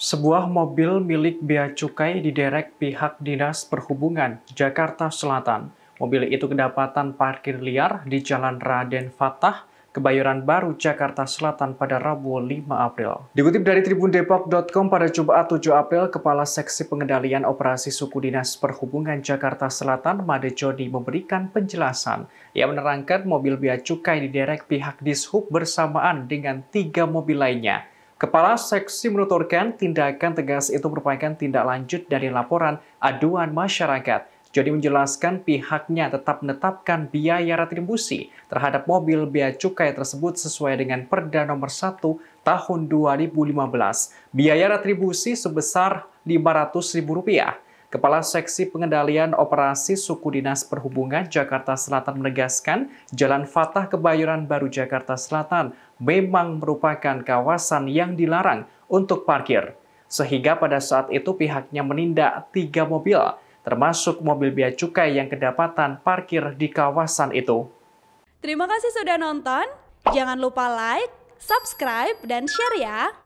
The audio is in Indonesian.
Sebuah mobil milik Bea Cukai diderek pihak Dinas Perhubungan Jakarta Selatan. Mobil itu kedapatan parkir liar di Jalan Raden Fatah, Kebayoran Baru, Jakarta Selatan pada Rabu 5 April. Dikutip dari Tribun Depok.com pada Jumat 7 April, Kepala Seksi Pengendalian Operasi Suku Dinas Perhubungan Jakarta Selatan, Made Jody, memberikan penjelasan. Ia menerangkan mobil bea cukai diderek pihak dishub bersamaan dengan tiga mobil lainnya. Kepala Seksi menuturkan tindakan tegas itu merupakan tindak lanjut dari laporan aduan masyarakat. Jadi menjelaskan pihaknya tetap menetapkan biaya retribusi terhadap mobil bea cukai tersebut sesuai dengan Perda Nomor 1 Tahun 2015. Biaya retribusi sebesar Rp500.000. Kepala Seksi Pengendalian Operasi Suku Dinas Perhubungan Jakarta Selatan menegaskan, Jalan Fatah Kebayoran Baru Jakarta Selatan memang merupakan kawasan yang dilarang untuk parkir. Sehingga pada saat itu pihaknya menindak tiga mobil, termasuk mobil bea cukai yang kedapatan parkir di kawasan itu. Terima kasih sudah nonton. Jangan lupa like, subscribe, dan share ya!